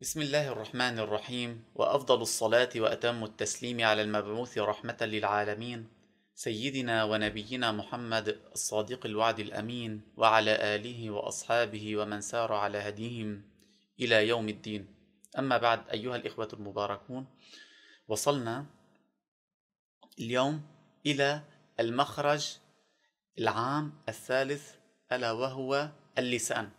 بسم الله الرحمن الرحيم وأفضل الصلاة وأتم التسليم على المبعوث رحمة للعالمين سيدنا ونبينا محمد الصادق الوعد الأمين وعلى آله وأصحابه ومن سار على هديهم إلى يوم الدين أما بعد أيها الإخوة المباركون وصلنا اليوم إلى المخرج العام الثالث ألا وهو اللسان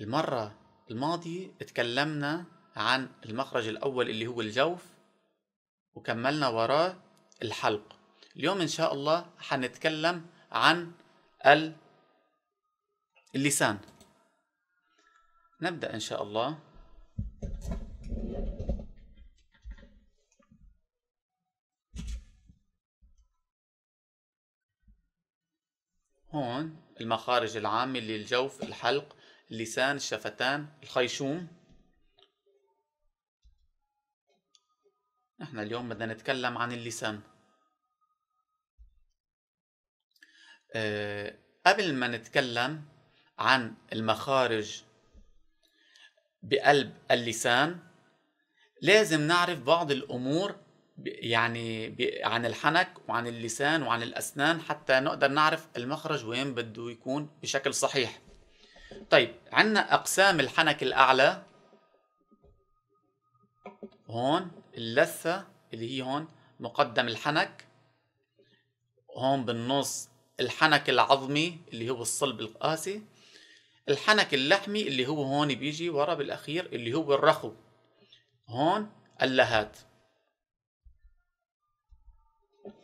المرة الماضي اتكلمنا عن المخرج الأول اللي هو الجوف وكملنا وراه الحلق اليوم إن شاء الله حنتكلم عن اللسان نبدأ إن شاء الله هون المخارج العامة للجوف الحلق اللسان الشفتان الخيشوم نحن اليوم بدنا نتكلم عن اللسان أه قبل ما نتكلم عن المخارج بقلب اللسان لازم نعرف بعض الأمور يعني عن الحنك وعن اللسان وعن الأسنان حتى نقدر نعرف المخرج وين بده يكون بشكل صحيح طيب عندنا أقسام الحنك الأعلى هون اللثة اللي هي هون مقدم الحنك هون بالنص الحنك العظمي اللي هو الصلب القاسي الحنك اللحمي اللي هو هون بيجي ورا بالأخير اللي هو الرخو هون اللهات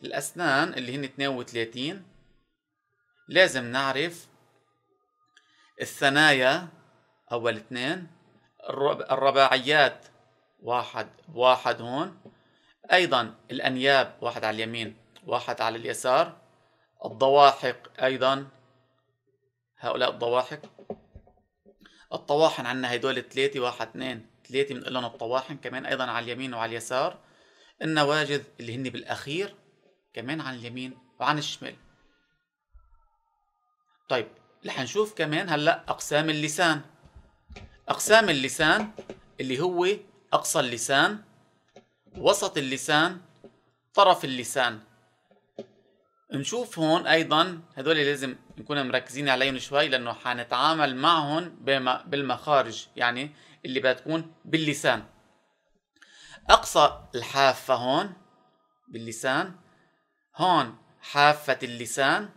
الأسنان اللي هن 32 لازم نعرف الثنايا أول اثنين الرباعيات واحد واحد هون أيضا الأنياب واحد على اليمين واحد على اليسار الضواحك أيضا هؤلاء الضواحك الطواحن عندنا هدول ثلاثة واحد اثنين ثلاثة من لهم الطواحن كمان أيضا على اليمين وعلى اليسار النواجذ اللي هن بالأخير كمان على اليمين وعن الشمال طيب اللي حنشوف كمان هلا اقسام اللسان اقسام اللسان اللي هو اقصى اللسان وسط اللسان طرف اللسان نشوف هون ايضا هدول لازم نكون مركزين عليهم شوي لانه حنتعامل معهم بالمخارج يعني اللي بتكون باللسان اقصى الحافه هون باللسان هون حافه اللسان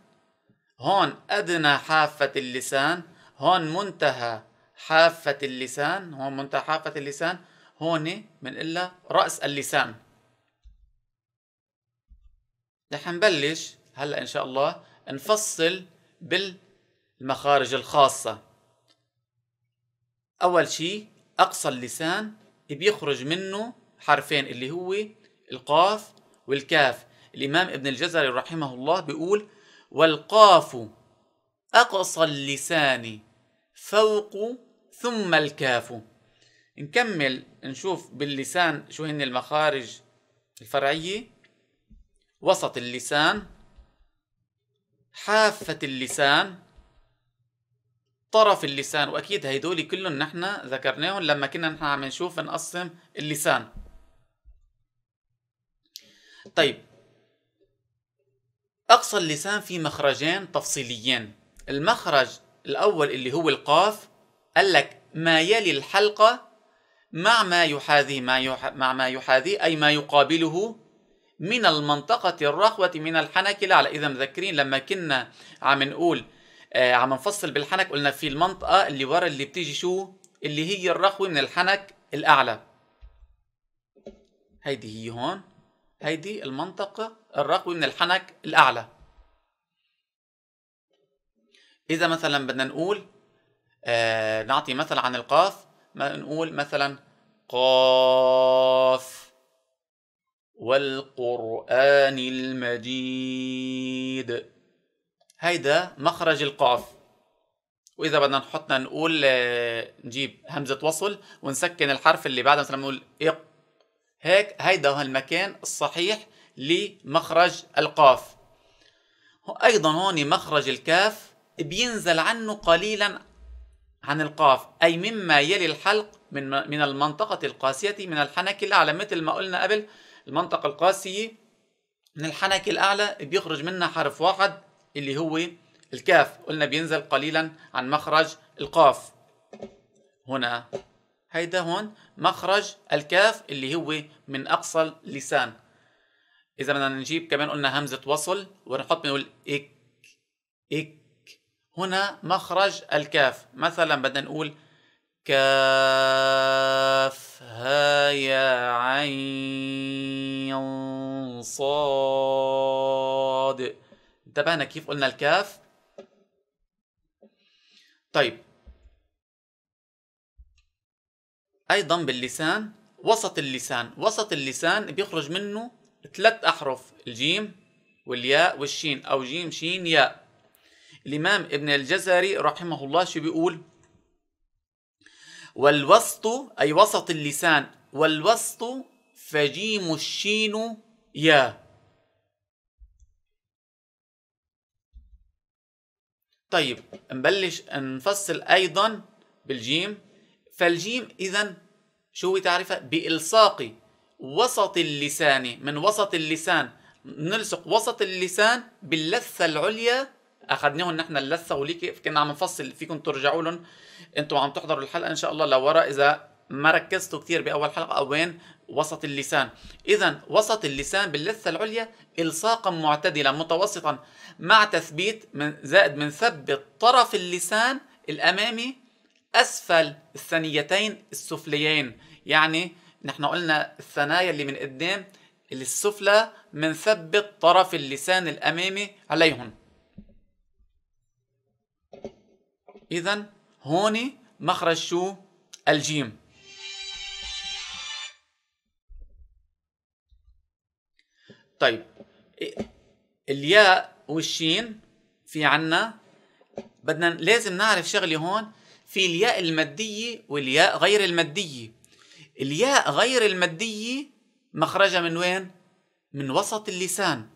هون أدنى حافة اللسان هون منتهى حافة اللسان هون منتهى حافة اللسان هون بنقلها رأس اللسان رح نبلش هلا إن شاء الله نفصل بالمخارج الخاصة أول شيء أقصى اللسان بيخرج منه حرفين اللي هو القاف والكاف الإمام ابن الجزري رحمه الله بيقول والقاف أقصى اللسان فوق ثم الكاف نكمل نشوف باللسان شو هن المخارج الفرعية وسط اللسان حافة اللسان طرف اللسان واكيد هيدول كلهم نحن ذكرناهم لما كنا نحن عم نشوف نقسم اللسان طيب أقصى اللسان في مخرجين تفصيليين المخرج الأول اللي هو القاف قال لك ما يلي الحلقة مع ما يحاذيه ما يح... مع ما يحاذيه أي ما يقابله من المنطقة الرخوة من الحنك الأعلى إذا مذكرين لما كنا عم نقول آه عم نفصل بالحنك قلنا في المنطقة اللي ورا اللي بتيجي شو اللي هي الرخوة من الحنك الأعلى هيدي هي هون هيدي المنطقة الرقوي من الحنك الأعلى إذا مثلا بدنا نقول آه نعطي مثل عن القاف نقول مثلا قاف والقرآن المجيد هيدا مخرج القاف وإذا بدنا نحطنا نقول آه نجيب همزة وصل ونسكن الحرف اللي بعدها مثلا نقول إق هيك هيدا هالمكان الصحيح لمخرج القاف أيضا هون مخرج الكاف بينزل عنه قليلا عن القاف أي مما يلي الحلق من من المنطقة القاسية من الحنك الأعلى مثل ما قلنا قبل المنطقة القاسية من الحنك الأعلى بيخرج منها حرف واحد اللي هو الكاف قلنا بينزل قليلا عن مخرج القاف هنا هيدا هون مخرج الكاف اللي هو من أقصى اللسان اذا بدنا نجيب كمان قلنا همزه وصل ونحط بنقول اك اك هنا مخرج الكاف مثلا بدنا نقول كاف ها يا عين صاد انتبهنا كيف قلنا الكاف طيب ايضا باللسان وسط اللسان وسط اللسان بيخرج منه ثلاث أحرف الجيم والياء والشين أو جيم شين ياء الإمام ابن الجزري رحمه الله شو بيقول والوسط أي وسط اللسان والوسط فجيم الشين ياء طيب نبلش نفصل أيضا بالجيم فالجيم إذا شو تعرفها بإلصاق وسط اللسان من وسط اللسان نلصق وسط اللسان باللثة العليا اخذناهم نحن اللثة وليك كنا عم نفصل فيكم ترجعوا لهم انتم عم تحضروا الحلقة ان شاء الله لورا اذا ما ركزتوا كثير باول حلقة او وين وسط اللسان اذا وسط اللسان باللثة العليا الصاقا معتدلا متوسطا مع تثبيت من زائد من ثبت طرف اللسان الامامي اسفل الثنيتين السفليين يعني نحن قلنا الثنايا اللي من قدام اللي السفلى منثبت طرف اللسان الأمامي عليهن إذا هون مخرج شو الجيم طيب الياء والشين في عنا بدنا لازم نعرف شغله هون في الياء المادية والياء غير المادية الياء غير المادية مخرجها من وين؟ من وسط اللسان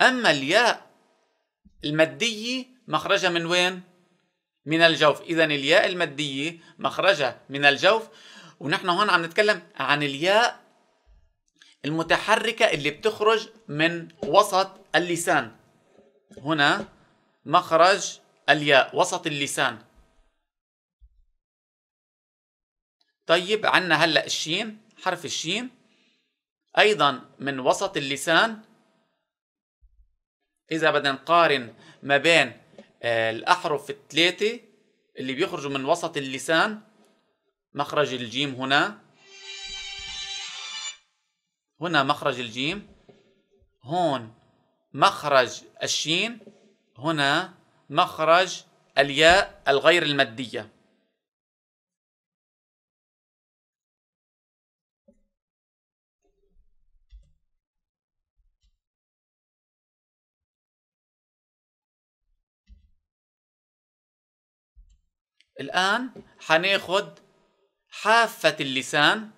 أما الياء المادية مخرجها من وين؟ من الجوف إذا الياء المادية مخرجها من الجوف ونحن هون عم نتكلم عن الياء المتحركة اللي بتخرج من وسط اللسان هنا مخرج الياء وسط اللسان طيب عنا هلا الشين حرف الشين ايضا من وسط اللسان اذا بدنا نقارن ما بين آه، الاحرف الثلاثه اللي بيخرجوا من وسط اللسان مخرج الجيم هنا هنا مخرج الجيم هون مخرج الشين هنا مخرج الياء الغير الماديه الآن حناخد حافة اللسان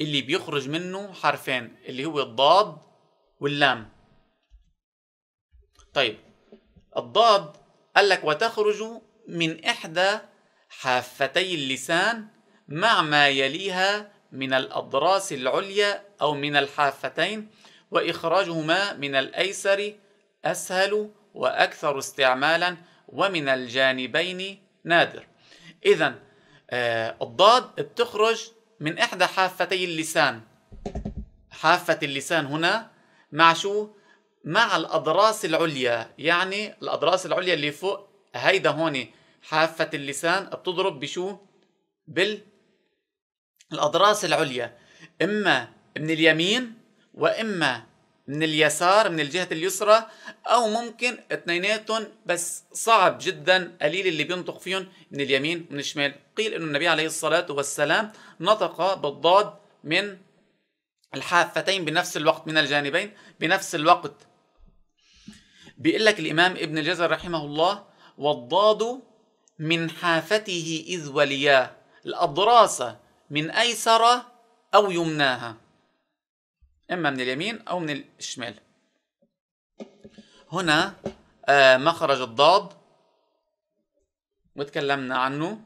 اللي بيخرج منه حرفين اللي هو الضاد واللام طيب الضاد قال لك وتخرج من إحدى حافتي اللسان مع ما يليها من الأضراس العليا أو من الحافتين وإخراجهما من الأيسر أسهل وأكثر استعمالا ومن الجانبين نادر إذا آه، الضاد بتخرج من إحدى حافتي اللسان حافة اللسان هنا مع شو؟ مع الأضراس العليا يعني الأضراس العليا اللي فوق هيدا هون حافة اللسان بتضرب بشو؟ بال الأضراس العليا إما من اليمين وإما من اليسار من الجهة اليسرى أو ممكن اثنيناتهم بس صعب جدا قليل اللي بينطق فيهم من اليمين ومن الشمال قيل أن النبي عليه الصلاة والسلام نطق بالضاد من الحافتين بنفس الوقت من الجانبين بنفس الوقت بيقول لك الإمام ابن الجزر رحمه الله والضاد من حافته إذ ولياه الأضراسة من أيسر أو يمناها إما من اليمين أو من الشمال هنا آه مخرج الضاد وتكلمنا عنه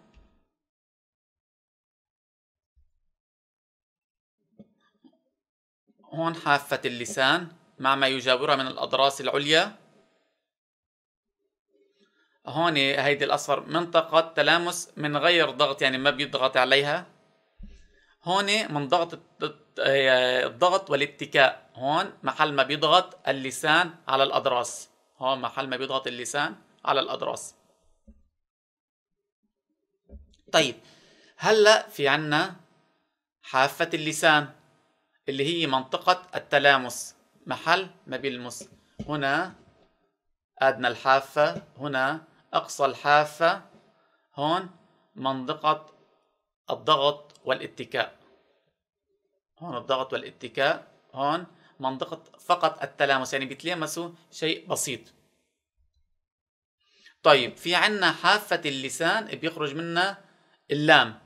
هون حافة اللسان مع ما يجاورها من الأضراس العليا هون هيدي الأصفر منطقة تلامس من غير ضغط يعني ما بيضغط عليها هون من ضغط الضغط والاتكاء هون محل ما بيضغط اللسان على الأضراس هون محل ما بيضغط اللسان على الأضراس طيب هلا في عنا حافة اللسان اللي هي منطقة التلامس محل ما بيلمس هنا أدنى الحافة هنا أقصى الحافة هون منطقة الضغط والاتكاء هون الضغط والاتكاء هون منطقة فقط التلامس يعني بيتلامسوا شيء بسيط طيب في عنا حافة اللسان بيخرج منها اللام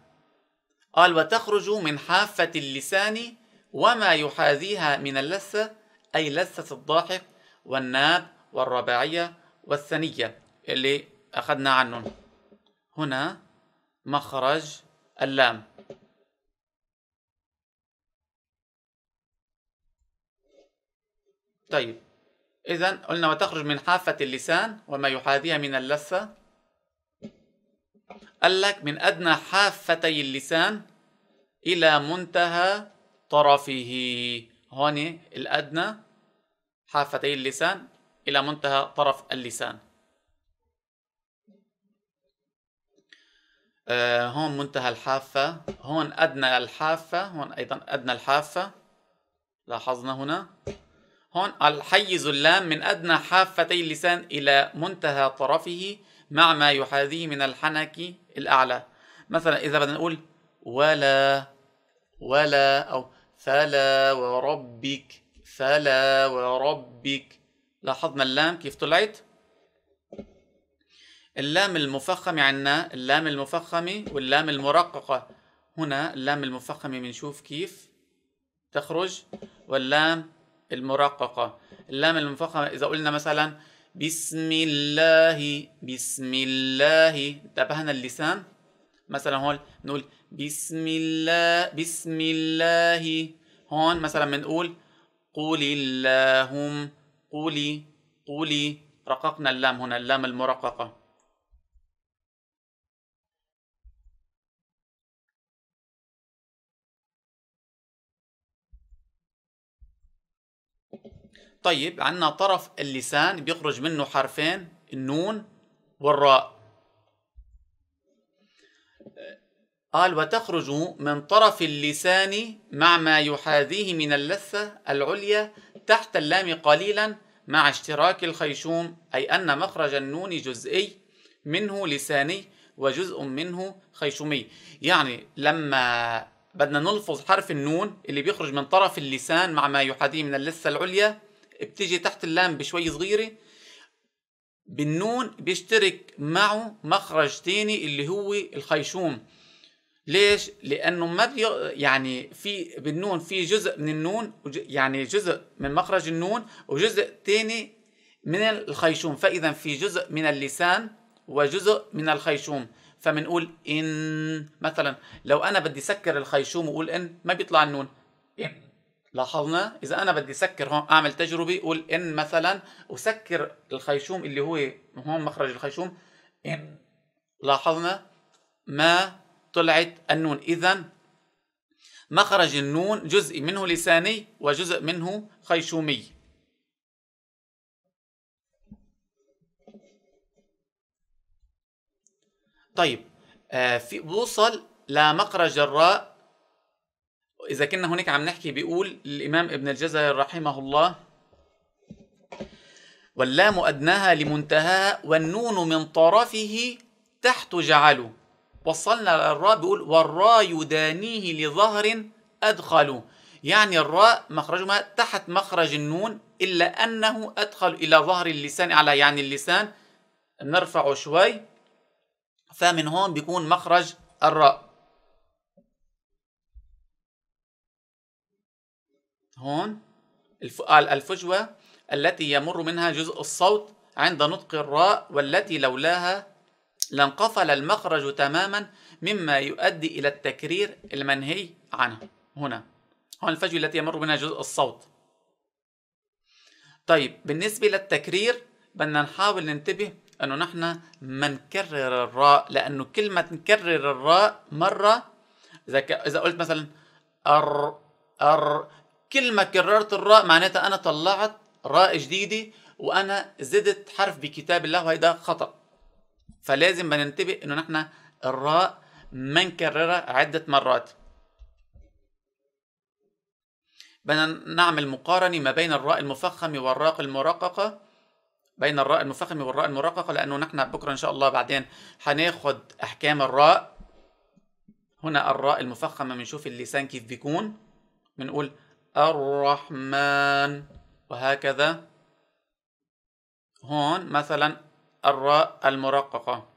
قال وتخرج من حافة اللسان وما يحاذيها من اللثة أي لثة الضاحك والناب والرباعية والثنية اللي أخذنا عنهم هنا مخرج اللام طيب إذا قلنا وتخرج من حافة اللسان وما يحاذيها من اللثة قال لك من أدنى حافتي اللسان إلى منتهى طرفه هون الأدنى حافتي اللسان إلى منتهى طرف اللسان آه هون منتهى الحافة هون أدنى الحافة هون أيضا أدنى الحافة لاحظنا هنا هون الحيز اللام من أدنى حافتي اللسان إلى منتهى طرفه مع ما يحاذيه من الحنك الأعلى مثلا إذا بدنا نقول ولا ولا أو فلا وربك فلا وربك لاحظنا اللام كيف طلعت اللام المفخمة عندنا يعني اللام المفخمة واللام المرققة هنا اللام المفخمة بنشوف كيف تخرج واللام المرققة اللام المنفخمة إذا قلنا مثلا بسم الله بسم الله انتبهنا اللسان مثلا هون نقول بسم الله بسم الله هون مثلا بنقول قل اللهم قولي قولي رققنا اللام هنا اللام المرققة طيب عندنا طرف اللسان بيخرج منه حرفين النون والراء قال وتخرج من طرف اللسان مع ما يحاذيه من اللثة العليا تحت اللام قليلا مع اشتراك الخيشوم أي أن مخرج النون جزئي منه لساني وجزء منه خيشومي يعني لما بدنا نلفظ حرف النون اللي بيخرج من طرف اللسان مع ما يحاذيه من اللثة العليا بتيجي تحت اللام بشوي صغيرة بالنون بيشترك معه مخرج تاني اللي هو الخيشوم ليش؟ لأنه ما بي يعني في بالنون في جزء من النون يعني جزء من مخرج النون وجزء تاني من الخيشوم فإذا في جزء من اللسان وجزء من الخيشوم فبنقول إن مثلا لو أنا بدي سكر الخيشوم وأقول إن ما بيطلع النون إن لاحظنا اذا انا بدي اسكر هون اعمل تجربه قول ان مثلا اسكر الخيشوم اللي هو هون مخرج الخيشوم ان لاحظنا ما طلعت النون اذا مخرج النون جزء منه لساني وجزء منه خيشومي طيب آه في بوصل لمخرج الراء إذا كنا هناك عم نحكي بيقول الإمام ابن الجزري رحمه الله واللام أدناها لمنتهاها والنون من طرفه تحت جعله وصلنا للراء بيقول والراء يدانيه لظهر أدخله يعني الراء مخرجها تحت مخرج النون إلا أنه أدخل إلى ظهر اللسان على يعني اللسان نرفعه شوي فمن هون بيكون مخرج الراء هون آه، الفجوة التي يمر منها جزء الصوت عند نطق الراء والتي لولاها لانقفل المخرج تماما مما يؤدي إلى التكرير المنهي عنه هنا هون الفجوة التي يمر منها جزء الصوت طيب بالنسبة للتكرير بدنا نحاول ننتبه أنه نحن ما نكرر الراء لأنه كلمة نكرر الراء مرة إذا إذا قلت مثلا أر أر كل ما كررت الراء معناتها أنا طلعت راء جديدة وأنا زدت حرف بكتاب الله وهيدا خطأ فلازم بننتبه إنه نحن الراء ما نكررها عدة مرات بدنا نعمل مقارنة ما بين الراء المفخمة والراء المرققة بين الراء المفخمة والراء المرققة لأنه نحن بكرة إن شاء الله بعدين حناخد أحكام الراء هنا الراء المفخمة بنشوف اللسان كيف بيكون بنقول الرحمن وهكذا هون مثلا الراء المرققة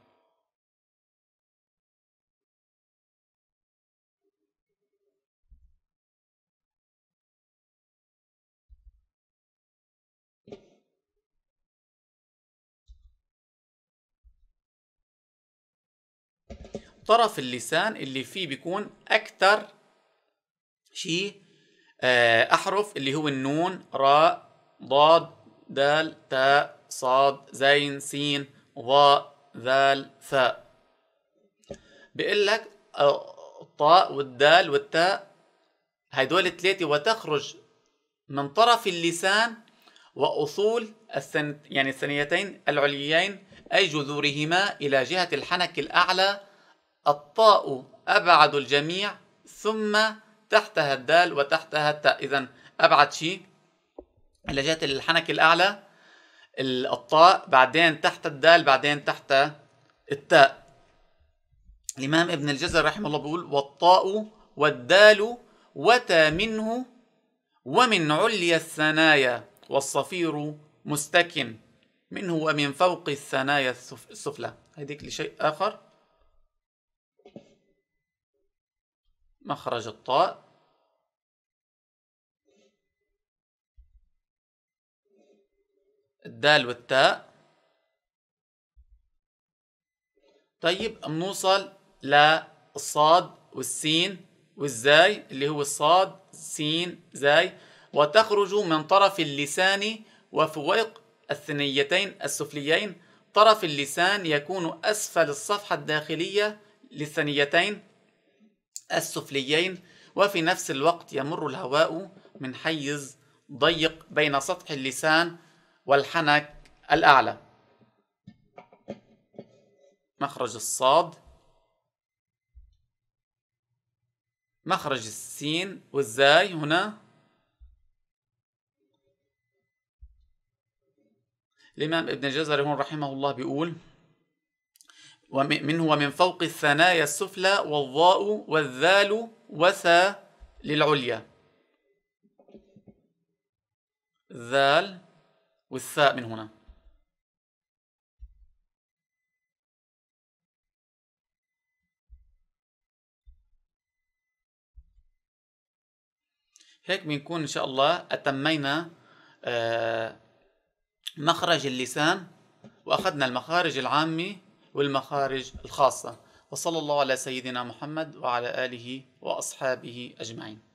طرف اللسان اللي فيه بيكون أكتر شيء آه، احرف اللي هو النون راء ضاد دال تاء صاد زين سين ضاء ذال ثاء بيقول لك الطاء آه، والدال والتاء هدول الثلاثه وتخرج من طرف اللسان واصول السن يعني الثنيتين العليين اي جذورهما الى جهه الحنك الاعلى الطاء ابعد الجميع ثم تحتها الدال وتحتها التاء اذا ابعد شيء اللي جات الحنك الاعلى الطاء بعدين تحت الدال بعدين تحت التاء الامام ابن الجزر رحمه الله بيقول والطاء والدال وتا منه ومن عليا الثنايا والصفير مستكن منه ومن فوق الثنايا السفلى هذيك لشيء اخر مخرج الطاء الدال والتاء طيب بنوصل للصاد والسين والزاي اللي هو الصاد سين زاي وتخرج من طرف اللسان وفوق الثنيتين السفليين طرف اللسان يكون أسفل الصفحة الداخلية للثنيتين السفليين وفي نفس الوقت يمر الهواء من حيز ضيق بين سطح اللسان والحنك الأعلى مخرج الصاد مخرج السين والزاي هنا الإمام ابن الجزري هون رحمه الله بيقول ومنه ومن فوق الثنايا السفلى والضاء والذال وثا للعليا ذال والثاء من هنا هيك بنكون إن شاء الله أتمينا آه، مخرج اللسان وأخذنا المخارج العامة والمخارج الخاصة وصلى الله على سيدنا محمد وعلى آله وأصحابه أجمعين